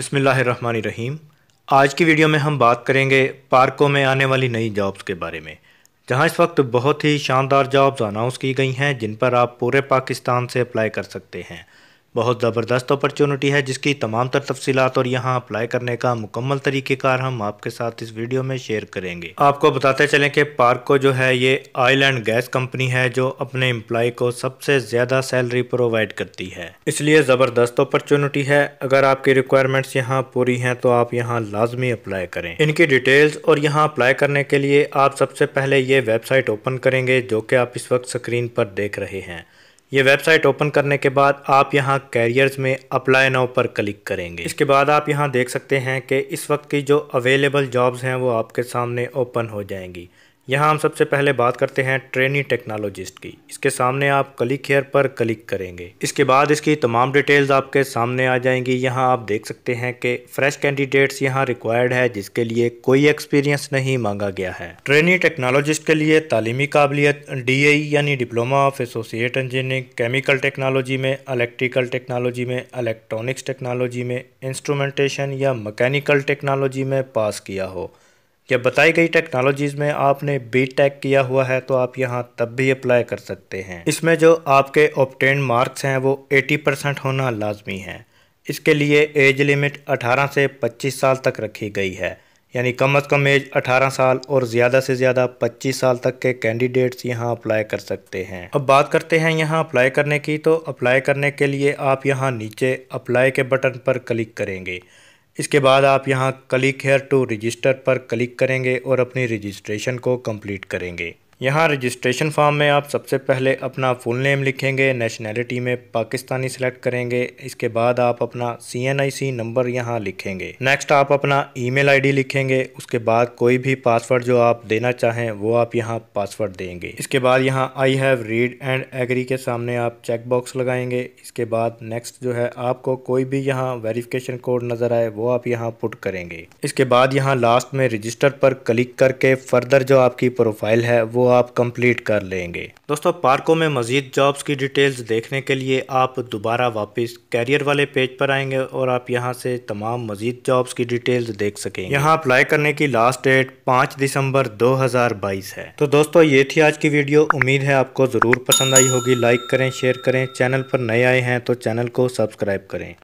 बिसमीम आज की वीडियो में हम बात करेंगे पार्कों में आने वाली नई जॉब्स के बारे में जहां इस वक्त बहुत ही शानदार जॉब्स अनाउंस की गई हैं जिन पर आप पूरे पाकिस्तान से अप्लाई कर सकते हैं बहुत ज़बरदस्त अपॉर्चुनिटी है जिसकी तमाम तर तफसीत और यहाँ अप्लाई करने का मुकम्मल तरीक़ेकार हम आपके साथ इस वीडियो में शेयर करेंगे आपको बताते चलें कि पार्क को जो है ये ऑयल एंड गैस कंपनी है जो अपने एम्प्लॉय को सबसे ज़्यादा सैलरी प्रोवाइड करती है इसलिए ज़बरदस्त अपॉर्चुनिटी है अगर आपकी रिक्वायरमेंट्स यहाँ पूरी हैं तो आप यहाँ लाजमी अप्लाई करें इनकी डिटेल्स और यहाँ अप्लाई करने के लिए आप सबसे पहले ये वेबसाइट ओपन करेंगे जो कि आप इस वक्त स्क्रीन पर देख रहे हैं ये वेबसाइट ओपन करने के बाद आप यहाँ कैरियर्स में अप्लाई नाउ पर क्लिक करेंगे इसके बाद आप यहाँ देख सकते हैं कि इस वक्त की जो अवेलेबल जॉब्स हैं वो आपके सामने ओपन हो जाएंगी यहाँ हम सबसे पहले बात करते हैं ट्रेनी टेक्नोलॉजिस्ट की इसके सामने आप क्लिक हेयर पर क्लिक करेंगे इसके बाद इसकी तमाम डिटेल्स आपके सामने आ जाएंगी यहाँ आप देख सकते हैं कि फ्रेश कैंडिडेट्स यहाँ रिक्वायर्ड है जिसके लिए कोई एक्सपीरियंस नहीं मांगा गया है ट्रेनी टेक्नोलॉजिस्ट के लिए तालीमी काबिलियत डी यानी diploma of associate engineering chemical technology में इलेक्ट्रिकल टेक्नोलॉजी में इलेक्ट्रॉनिक्स टेक्नोलॉजी में इंस्ट्रूमेंटेशन या मकैनिकल टेक्नोलॉजी में पास किया हो या बताई गई टेक्नोलॉजीज़ में आपने बी टेक किया हुआ है तो आप यहाँ तब भी अप्लाई कर सकते हैं इसमें जो आपके ऑप्टेन मार्क्स हैं वो 80 परसेंट होना लाजमी है इसके लिए एज लिमिट 18 से 25 साल तक रखी गई है यानी कम अज़ कम एज 18 साल और ज़्यादा से ज़्यादा 25 साल तक के कैंडिडेट्स यहाँ अप्लाई कर सकते हैं अब बात करते हैं यहाँ अप्लाई करने की तो अप्लाई करने के लिए आप यहाँ नीचे अप्लाई के बटन पर क्लिक करेंगे इसके बाद आप यहाँ क्लिक हेयर टू रजिस्टर पर क्लिक करेंगे और अपनी रजिस्ट्रेशन को कंप्लीट करेंगे यहाँ रजिस्ट्रेशन फॉर्म में आप सबसे पहले अपना फुल नेम लिखेंगे नेशनैलिटी में पाकिस्तानी सेलेक्ट करेंगे इसके बाद आप अपना सी एन आई सी नंबर यहाँ लिखेंगे नेक्स्ट आप अपना ईमेल आईडी लिखेंगे उसके बाद कोई भी पासवर्ड जो आप देना चाहें वो आप यहाँ पासवर्ड देंगे इसके बाद यहाँ I have read and agree के सामने आप चेक बॉक्स लगाएंगे इसके बाद नेक्स्ट जो है आपको कोई भी यहाँ वेरिफिकेशन कोड नज़र आए वो आप यहाँ पुट करेंगे इसके बाद यहाँ लास्ट में रजिस्टर पर क्लिक करके फर्दर जो आपकी प्रोफाइल है वो आप कंप्लीट कर लेंगे दोस्तों पार्कों में मज़ीद जॉब्स की डिटेल्स देखने के लिए आप दोबारा वापस कैरियर वाले पेज पर आएंगे और आप यहाँ से तमाम मज़ीद जॉब्स की डिटेल्स देख सकेंगे यहाँ अप्लाई करने की लास्ट डेट पाँच दिसंबर 2022 है तो दोस्तों ये थी आज की वीडियो उम्मीद है आपको ज़रूर पसंद आई होगी लाइक करें शेयर करें चैनल पर नए आए हैं तो चैनल को सब्सक्राइब करें